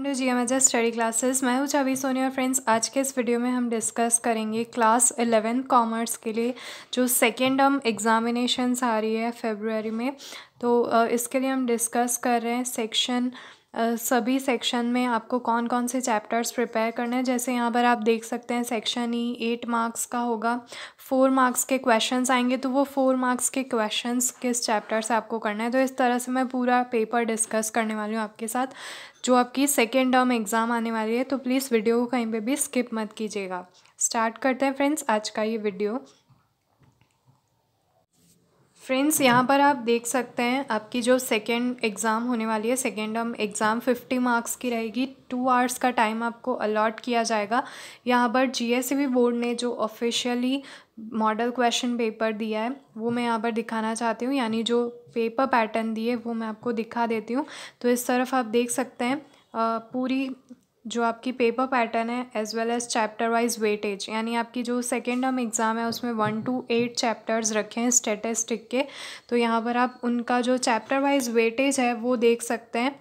Hello G M H study classes मैं हूँ चावी सोनी और फ्रेंड्स आज के इस वीडियो में हम डिस्कस करेंगे क्लास इलेवेंथ कॉमर्स के लिए जो सेकेंड टर्म एग्जामिनेशन आ रही है फेबररी में तो इसके लिए हम डिस्कस कर रहे हैं सेक्शन सभी सेक्शन में आपको कौन कौन से चैप्टर्स प्रिपेयर करने हैं जैसे यहाँ पर आप देख सकते हैं सेक्शन ई एट मार्क्स का होगा फोर मार्क्स के क्वेश्चंस आएंगे तो वो फोर मार्क्स के क्वेश्चंस किस चैप्टर से आपको करना है तो इस तरह से मैं पूरा पेपर डिस्कस करने वाली हूँ आपके साथ जो आपकी सेकेंड टर्म एग्ज़ाम आने वाली है तो प्लीज़ वीडियो को कहीं पर भी स्किप मत कीजिएगा स्टार्ट करते हैं फ्रेंड्स आज का ये वीडियो फ्रेंड्स यहाँ पर आप देख सकते हैं आपकी जो सेकेंड एग्ज़ाम होने वाली है सेकेंड हम एग्ज़ाम फिफ्टी मार्क्स की रहेगी टू आवर्स का टाइम आपको अलॉट किया जाएगा यहाँ पर जीएसईबी बोर्ड e ने जो ऑफिशियली मॉडल क्वेश्चन पेपर दिया है वो मैं यहाँ पर दिखाना चाहती हूँ यानी जो पेपर पैटर्न दिए वो मैं आपको दिखा देती हूँ तो इस तरफ आप देख सकते हैं पूरी जो आपकी पेपर पैटर्न है as well as chapter wise weightage यानी आपकी जो सेकेंड टर्म एग्ज़ाम है उसमें वन टू एट चैप्टर्स रखे हैं स्टेटिस्टिक के तो यहाँ पर आप उनका जो चैप्टर वाइज वेटेज है वो देख सकते हैं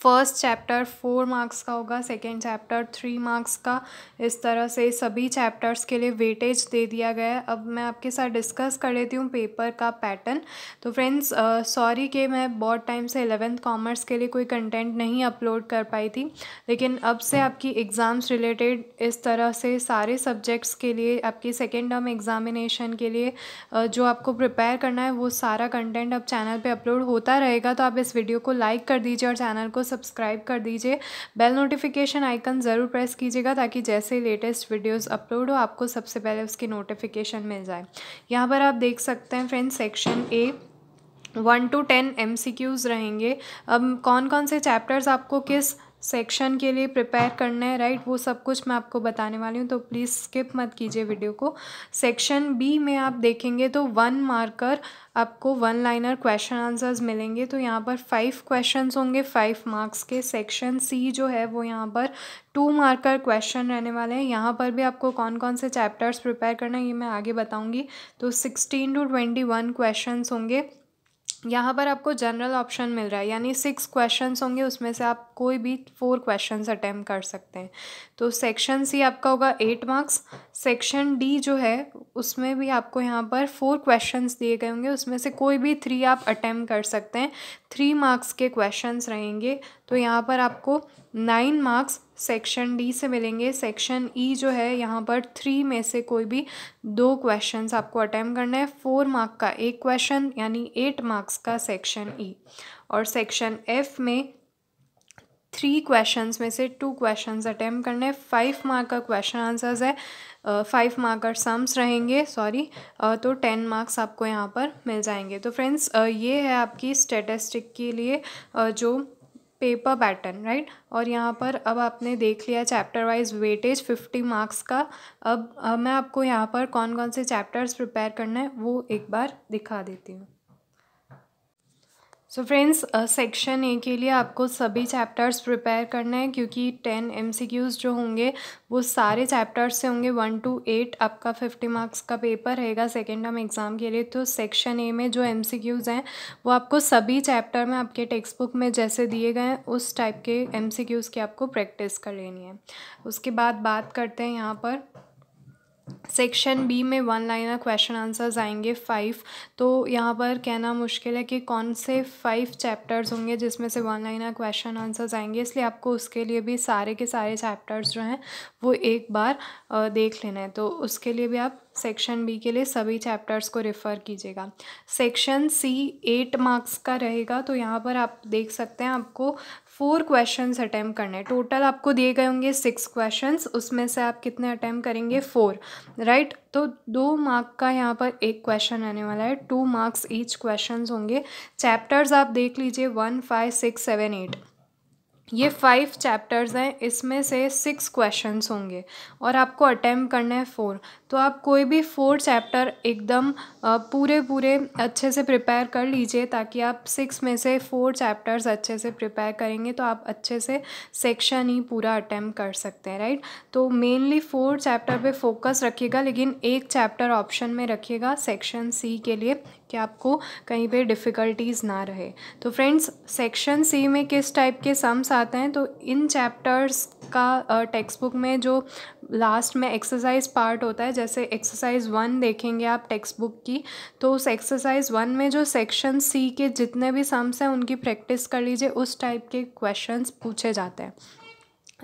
फर्स्ट चैप्टर फोर मार्क्स का होगा सेकेंड चैप्टर थ्री मार्क्स का इस तरह से सभी चैप्टर्स के लिए वेटेज दे दिया गया है अब मैं आपके साथ डिस्कस कर लेती हूँ पेपर का पैटर्न तो फ्रेंड्स सॉरी कि मैं बहुत टाइम से एलेवेंथ कॉमर्स के लिए कोई कंटेंट नहीं अपलोड कर पाई थी लेकिन अब से आपकी एग्ज़ाम्स रिलेटेड इस तरह से सारे सब्जेक्ट्स के लिए आपकी सेकेंड टर्म एग्ज़ामिनेशन के लिए जो आपको प्रिपेयर करना है वो सारा कंटेंट अब चैनल पर अपलोड होता रहेगा तो आप इस वीडियो को लाइक कर दीजिए और चैनल को सब्सक्राइब कर दीजिए बेल नोटिफिकेशन आइकन ज़रूर प्रेस कीजिएगा ताकि जैसे लेटेस्ट वीडियोस अपलोड हो आपको सबसे पहले उसकी नोटिफिकेशन मिल जाए यहाँ पर आप देख सकते हैं friends section A one to ten M रहेंगे अब कौन कौन से चैप्टर्स आपको किस सेक्शन के लिए प्रिपेयर करना है राइट वो सब कुछ मैं आपको बताने वाली हूँ तो प्लीज़ स्किप मत कीजिए वीडियो को सेक्शन बी में आप देखेंगे तो वन मार्कर आपको वन लाइनर क्वेश्चन आंसर्स मिलेंगे तो यहाँ पर फाइव क्वेश्चन होंगे फाइव मार्क्स के सेक्शन सी जो है वो यहाँ पर टू मार्कर क्वेश्चन रहने वाले हैं यहाँ पर भी आपको कौन कौन से चैप्टर्स प्रिपेयर करना है ये मैं आगे बताऊँगी तो सिक्सटीन टू ट्वेंटी वन होंगे यहाँ पर आपको जनरल ऑप्शन मिल रहा है यानी सिक्स क्वेश्चंस होंगे उसमें से आप कोई भी फोर क्वेश्चंस अटैम्प्ट कर सकते हैं तो सेक्शन सी आपका होगा एट मार्क्स सेक्शन डी जो है उसमें भी आपको यहाँ पर फोर क्वेश्चंस दिए गए होंगे उसमें से कोई भी थ्री आप अटैम्प्ट कर सकते हैं थ्री मार्क्स के क्वेश्चंस रहेंगे तो यहाँ पर आपको नाइन मार्क्स सेक्शन डी से मिलेंगे सेक्शन ई e जो है यहाँ पर थ्री में से कोई भी दो क्वेश्चन आपको अटैम्प्ट करना है फोर मार्क का एक क्वेश्चन यानी एट मार्क्स का सेक्शन ई e. और सेक्शन एफ में थ्री क्वेश्चंस में से टू क्वेश्चंस अटैम्प्ट करने फाइव मार्क का क्वेश्चन आंसर्स है फाइव मार्क सम्स रहेंगे सॉरी तो टेन मार्क्स आपको यहाँ पर मिल जाएंगे तो फ्रेंड्स ये है आपकी स्टेटिस्टिक के लिए जो पेपर पैटर्न राइट और यहाँ पर अब आपने देख लिया chapter wise weightage fifty marks का अब मैं आपको यहाँ पर कौन कौन से चैप्टर्स प्रिपेयर करना है वो एक बार दिखा देती हूँ सो फ्रेंड्स सेक्शन ए के लिए आपको सभी चैप्टर्स प्रिपेयर करना है क्योंकि टेन एमसीक्यूज़ जो होंगे वो सारे चैप्टर्स से होंगे वन टू एट आपका फिफ्टी मार्क्स का पेपर रहेगा सेकेंड टर्म एग्ज़ाम के लिए तो सेक्शन ए में जो एमसीक्यूज़ हैं वो आपको सभी चैप्टर में आपके टेक्स्ट बुक में जैसे दिए गए हैं उस टाइप के क्यूज़ की आपको प्रैक्टिस कर लेनी है उसके बाद बात करते हैं यहाँ पर सेक्शन बी में वन लाइनर क्वेश्चन आंसर्स आएंगे फाइव तो यहाँ पर कहना मुश्किल है कि कौन से फाइव चैप्टर्स होंगे जिसमें से वन लाइनर क्वेश्चन आंसर्स आएंगे इसलिए आपको उसके लिए भी सारे के सारे चैप्टर्स जो हैं वो एक बार देख लेना है तो उसके लिए भी आप सेक्शन बी के लिए सभी चैप्टर्स को रेफ़र कीजिएगा सेक्शन सी एट मार्क्स का रहेगा तो यहाँ पर आप देख सकते हैं आपको फोर क्वेश्चंस अटैम्प्ट करने हैं टोटल आपको दिए गए होंगे सिक्स क्वेश्चंस उसमें से आप कितने अटैम्प्ट करेंगे फोर राइट right? तो दो मार्क का यहाँ पर एक क्वेश्चन आने वाला है टू मार्क्स ईच क्वेश्चंस होंगे चैप्टर्स आप देख लीजिए one five six seven eight ये फाइव चैप्टर्स हैं इसमें से सिक्स क्वेश्चंस होंगे और आपको अटैम्प्ट करना है फोर तो आप कोई भी फोर चैप्टर एकदम पूरे पूरे अच्छे से प्रिपेयर कर लीजिए ताकि आप सिक्स में से फोर चैप्टर्स अच्छे से प्रिपेयर करेंगे तो आप अच्छे से सेक्शन ही पूरा अटैम्प्ट कर सकते हैं राइट तो मेनली फोर चैप्टर पे फोकस रखिएगा लेकिन एक चैप्टर ऑप्शन में रखिएगा सेक्शन सी के लिए कि आपको कहीं पे डिफ़िकल्टीज़ ना रहे तो फ्रेंड्स सेक्शन सी में किस टाइप के सम्स आते हैं तो इन चैप्टर्स का टेक्स्ट बुक में जो लास्ट में एक्सरसाइज पार्ट होता है जैसे एक्सरसाइज वन देखेंगे आप टेक्स्ट बुक की तो उस एक्सरसाइज वन में जो सेक्शन सी के जितने भी सम्स हैं उनकी प्रैक्टिस कर लीजिए उस टाइप के क्वेश्चंस पूछे जाते हैं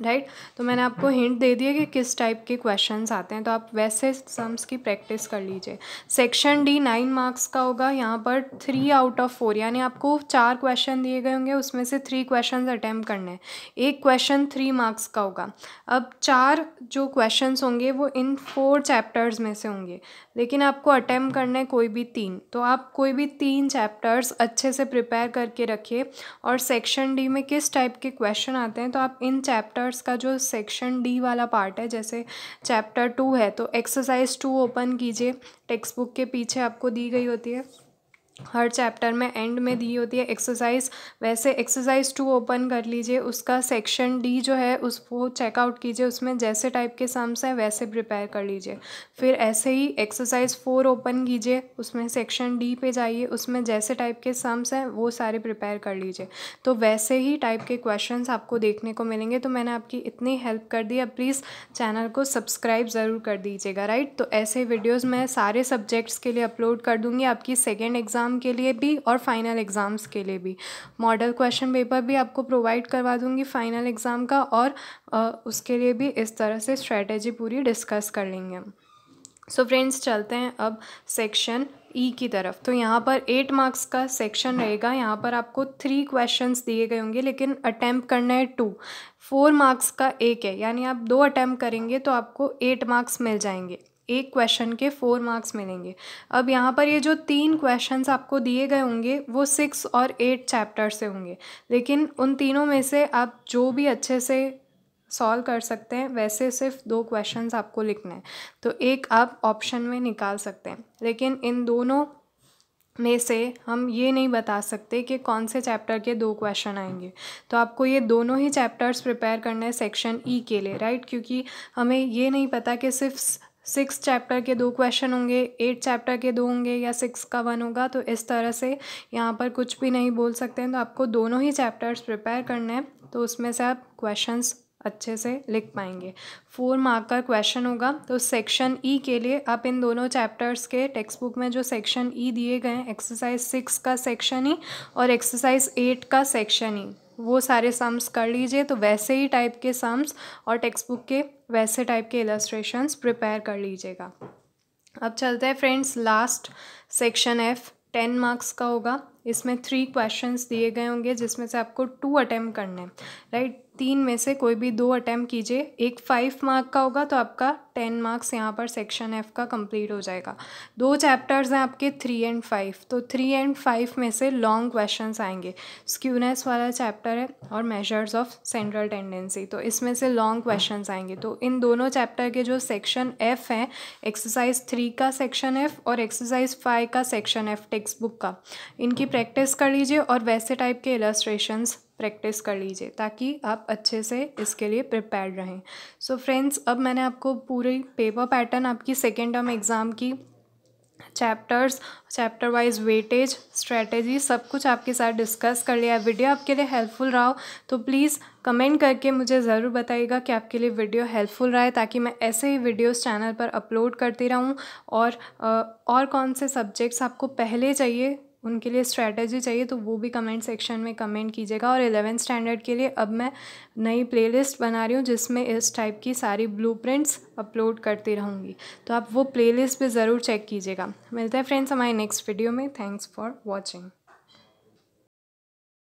राइट right? तो मैंने आपको हिंट दे दिया कि किस टाइप के क्वेश्चंस आते हैं तो आप वैसे सम्स की प्रैक्टिस कर लीजिए सेक्शन डी नाइन मार्क्स का होगा यहाँ पर थ्री आउट ऑफ फोर यानी आपको चार क्वेश्चन दिए गए होंगे उसमें से थ्री क्वेश्चन अटैम्प्ट करने हैं एक क्वेश्चन थ्री मार्क्स का होगा अब चार जो क्वेश्चन होंगे वो इन फोर चैप्टर्स में से होंगे लेकिन आपको अटैम्प्ट करने कोई भी तीन तो आप कोई भी तीन चैप्टर्स अच्छे से प्रिपेयर करके रखिए और सेक्शन डी में किस टाइप के क्वेश्चन आते हैं तो आप इन चैप्टर चैप्टर्स का जो सेक्शन डी वाला पार्ट है जैसे चैप्टर टू है तो एक्सरसाइज टू ओपन कीजिए टेक्स्ट बुक के पीछे आपको दी गई होती है हर चैप्टर में एंड में दी होती है एक्सरसाइज वैसे एक्सरसाइज टू ओपन कर लीजिए उसका सेक्शन डी जो है उसको चेकआउट कीजिए उसमें जैसे टाइप के सम्स हैं वैसे प्रिपेयर कर लीजिए फिर ऐसे ही एक्सरसाइज फोर ओपन कीजिए उसमें सेक्शन डी पे जाइए उसमें जैसे टाइप के सम्स हैं वो सारे प्रिपेयर कर लीजिए तो वैसे ही टाइप के क्वेश्चन आपको देखने को मिलेंगे तो मैंने आपकी इतनी हेल्प कर दी अब प्लीज़ चैनल को सब्सक्राइब ज़रूर कर दीजिएगा राइट तो ऐसे वीडियोज़ मैं सारे सब्जेक्ट्स के लिए अपलोड कर दूँगी आपकी सेकेंड एग्ज़ाम एग्ज़ाम के लिए भी और फाइनल एग्ज़ाम्स के लिए भी मॉडल क्वेश्चन पेपर भी आपको प्रोवाइड करवा दूँगी फाइनल एग्ज़ाम का और आ, उसके लिए भी इस तरह से स्ट्रेटेजी पूरी डिस्कस कर लेंगे हम सो so फ्रेंड्स चलते हैं अब सेक्शन ई e की तरफ तो यहाँ पर एट मार्क्स का सेक्शन रहेगा यहाँ पर आपको थ्री क्वेश्चंस दिए गए होंगे लेकिन अटैम्प करना है टू फोर मार्क्स का एक है यानी आप दो अटैम्प करेंगे तो आपको एट मार्क्स मिल जाएंगे एक क्वेश्चन के फोर मार्क्स मिलेंगे अब यहाँ पर ये जो तीन क्वेश्चंस आपको दिए गए होंगे वो सिक्स और एट चैप्टर से होंगे लेकिन उन तीनों में से आप जो भी अच्छे से सॉल्व कर सकते हैं वैसे सिर्फ दो क्वेश्चंस आपको लिखने हैं तो एक आप ऑप्शन में निकाल सकते हैं लेकिन इन दोनों में से हम ये नहीं बता सकते कि कौन से चैप्टर के दो क्वेश्चन आएंगे तो आपको ये दोनों ही चैप्टर्स प्रिपेयर करने हैं सेक्शन ई e के लिए राइट क्योंकि हमें ये नहीं पता कि सिर्फ सिक्स चैप्टर के दो क्वेश्चन होंगे एट चैप्टर के दो होंगे या सिक्स का वन होगा तो इस तरह से यहाँ पर कुछ भी नहीं बोल सकते हैं तो आपको दोनों ही चैप्टर्स प्रिपेयर करने हैं तो उसमें से आप क्वेश्चंस अच्छे से लिख पाएंगे फोर मार्क का क्वेश्चन होगा तो सेक्शन ई e के लिए आप इन दोनों चैप्टर्स के टेक्स्ट बुक में जो सेक्शन ई e दिए गए हैं एक्सरसाइज सिक्स का सेक्शन ई e और एक्सरसाइज एट का सेक्शन ई e, वो सारे सम्स कर लीजिए तो वैसे ही टाइप के सम्स और टेक्स्ट बुक के वैसे टाइप के इलस्ट्रेशंस प्रिपेयर कर लीजिएगा अब चलते हैं friends last section F ten marks का होगा इसमें थ्री क्वेश्चंस दिए गए होंगे जिसमें से आपको टू अटेम्प्ट करने हैं राइट तीन में से कोई भी दो अटैम्प्ट कीजिए एक फाइव मार्क का होगा तो आपका टेन मार्क्स यहाँ पर सेक्शन एफ का कंप्लीट हो जाएगा दो चैप्टर्स हैं आपके थ्री एंड फाइव तो थ्री एंड फाइव में से लॉन्ग क्वेश्चन आएंगे स्क्यूनेस वाला चैप्टर है और मेजर्स ऑफ सेंट्रल टेंडेंसी तो इसमें से लॉन्ग क्वेश्चन आएंगे तो इन दोनों चैप्टर के जो सेक्शन एफ हैं एक्सरसाइज थ्री का सेक्शन एफ और एक्सरसाइज फाइव का सेक्शन एफ टेक्स्ट बुक का इनकी प्रैक्टिस कर लीजिए और वैसे टाइप के इलस्ट्रेशन प्रैक्टिस कर लीजिए ताकि आप अच्छे से इसके लिए प्रिपेयर रहें सो so फ्रेंड्स अब मैंने आपको पूरी पेपर पैटर्न आपकी सेकेंड टर्म एग्ज़ाम की chapters chapter wise weightage strategy सब कुछ आपके साथ डिस्कस कर लिया वीडियो आपके लिए हेल्पफुल रहा हो तो प्लीज़ कमेंट करके मुझे ज़रूर बताइएगा कि आपके लिए वीडियो हेल्पफुल रहा है ताकि मैं ऐसे ही वीडियोस चैनल पर अपलोड करती रहूं और और कौन से सब्जेक्ट्स आपको पहले चाहिए उनके लिए स्ट्रैटेजी चाहिए तो वो भी कमेंट सेक्शन में कमेंट कीजिएगा और एलेवेंथ स्टैंडर्ड के लिए अब मैं नई प्लेलिस्ट बना रही हूँ जिसमें इस टाइप की सारी ब्लूप्रिंट्स अपलोड करती रहूँगी तो आप वो प्लेलिस्ट भी ज़रूर चेक कीजिएगा मिलते हैं फ्रेंड्स हमारे नेक्स्ट वीडियो में थैंक्स फॉर वॉचिंग